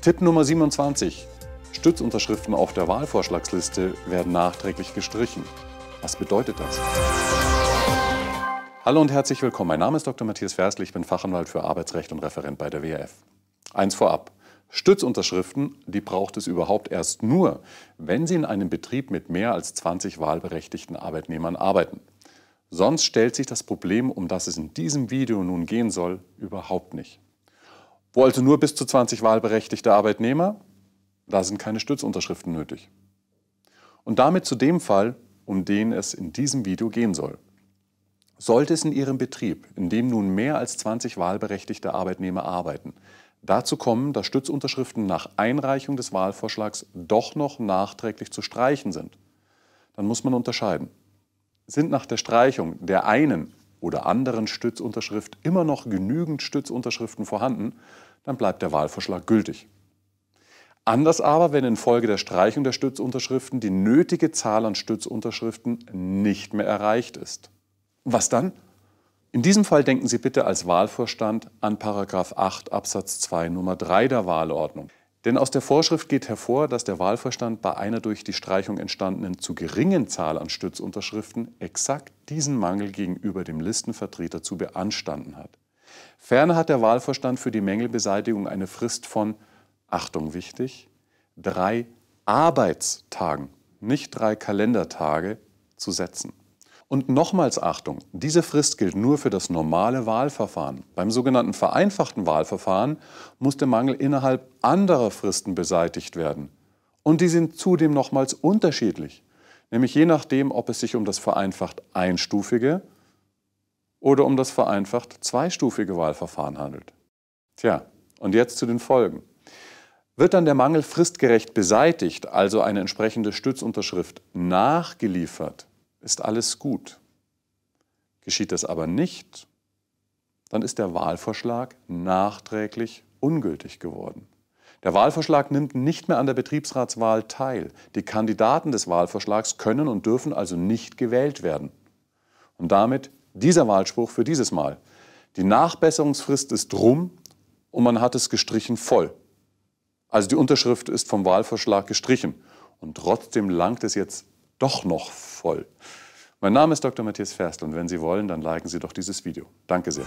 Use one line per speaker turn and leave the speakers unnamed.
Tipp Nummer 27. Stützunterschriften auf der Wahlvorschlagsliste werden nachträglich gestrichen. Was bedeutet das? Hallo und herzlich willkommen. Mein Name ist Dr. Matthias Versli, ich bin Fachanwalt für Arbeitsrecht und Referent bei der WRF. Eins vorab. Stützunterschriften, die braucht es überhaupt erst nur, wenn Sie in einem Betrieb mit mehr als 20 wahlberechtigten Arbeitnehmern arbeiten. Sonst stellt sich das Problem, um das es in diesem Video nun gehen soll, überhaupt nicht wo also nur bis zu 20 wahlberechtigte Arbeitnehmer, da sind keine Stützunterschriften nötig. Und damit zu dem Fall, um den es in diesem Video gehen soll. Sollte es in Ihrem Betrieb, in dem nun mehr als 20 wahlberechtigte Arbeitnehmer arbeiten, dazu kommen, dass Stützunterschriften nach Einreichung des Wahlvorschlags doch noch nachträglich zu streichen sind, dann muss man unterscheiden. Sind nach der Streichung der einen oder anderen Stützunterschrift immer noch genügend Stützunterschriften vorhanden, dann bleibt der Wahlvorschlag gültig. Anders aber, wenn infolge der Streichung der Stützunterschriften die nötige Zahl an Stützunterschriften nicht mehr erreicht ist. Was dann? In diesem Fall denken Sie bitte als Wahlvorstand an 8 Absatz 2 Nummer 3 der Wahlordnung. Denn aus der Vorschrift geht hervor, dass der Wahlvorstand bei einer durch die Streichung entstandenen zu geringen Zahl an Stützunterschriften exakt diesen Mangel gegenüber dem Listenvertreter zu beanstanden hat. Ferner hat der Wahlvorstand für die Mängelbeseitigung eine Frist von, Achtung wichtig, drei Arbeitstagen, nicht drei Kalendertage, zu setzen. Und nochmals Achtung, diese Frist gilt nur für das normale Wahlverfahren. Beim sogenannten vereinfachten Wahlverfahren muss der Mangel innerhalb anderer Fristen beseitigt werden. Und die sind zudem nochmals unterschiedlich, nämlich je nachdem, ob es sich um das vereinfacht einstufige oder um das vereinfacht zweistufige Wahlverfahren handelt. Tja, und jetzt zu den Folgen. Wird dann der Mangel fristgerecht beseitigt, also eine entsprechende Stützunterschrift nachgeliefert, ist alles gut. Geschieht das aber nicht, dann ist der Wahlvorschlag nachträglich ungültig geworden. Der Wahlvorschlag nimmt nicht mehr an der Betriebsratswahl teil. Die Kandidaten des Wahlvorschlags können und dürfen also nicht gewählt werden. Und damit dieser Wahlspruch für dieses Mal. Die Nachbesserungsfrist ist rum und man hat es gestrichen voll. Also die Unterschrift ist vom Wahlvorschlag gestrichen. Und trotzdem langt es jetzt doch noch voll. Mein Name ist Dr. Matthias Ferstl und wenn Sie wollen, dann liken Sie doch dieses Video. Danke sehr.